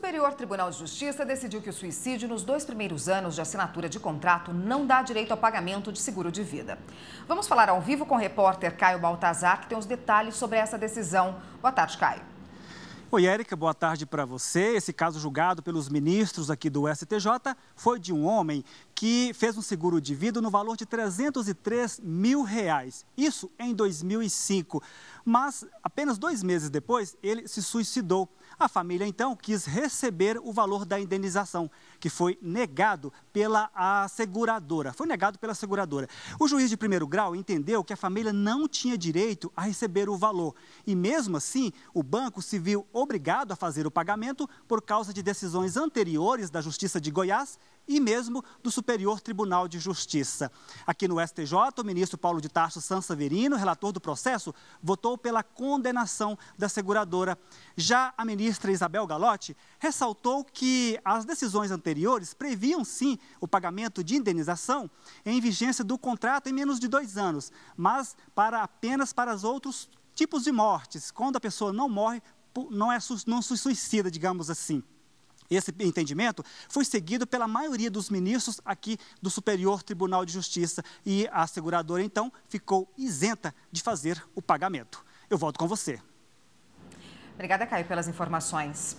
Superior Tribunal de Justiça decidiu que o suicídio nos dois primeiros anos de assinatura de contrato não dá direito ao pagamento de seguro de vida. Vamos falar ao vivo com o repórter Caio Baltazar, que tem os detalhes sobre essa decisão. Boa tarde, Caio. Oi, Érica, boa tarde para você. Esse caso julgado pelos ministros aqui do STJ foi de um homem que fez um seguro de vida no valor de 303 mil reais. Isso em 2005. Mas apenas dois meses depois, ele se suicidou. A família então quis receber o valor da indenização, que foi negado pela seguradora. Foi negado pela seguradora. O juiz de primeiro grau entendeu que a família não tinha direito a receber o valor. E mesmo assim, o banco se viu obrigado a fazer o pagamento por causa de decisões anteriores da Justiça de Goiás e mesmo do Superior Tribunal de Justiça. Aqui no STJ, o ministro Paulo de Tarso Sanseverino, relator do processo, votou pela condenação da seguradora. Já a ministra Isabel Galotti ressaltou que as decisões anteriores previam sim o pagamento de indenização em vigência do contrato em menos de dois anos, mas para apenas para os outros tipos de mortes, quando a pessoa não morre, não, é, não se suicida, digamos assim. Esse entendimento foi seguido pela maioria dos ministros aqui do Superior Tribunal de Justiça e a seguradora, então, ficou isenta de fazer o pagamento. Eu volto com você. Obrigada, Caio, pelas informações.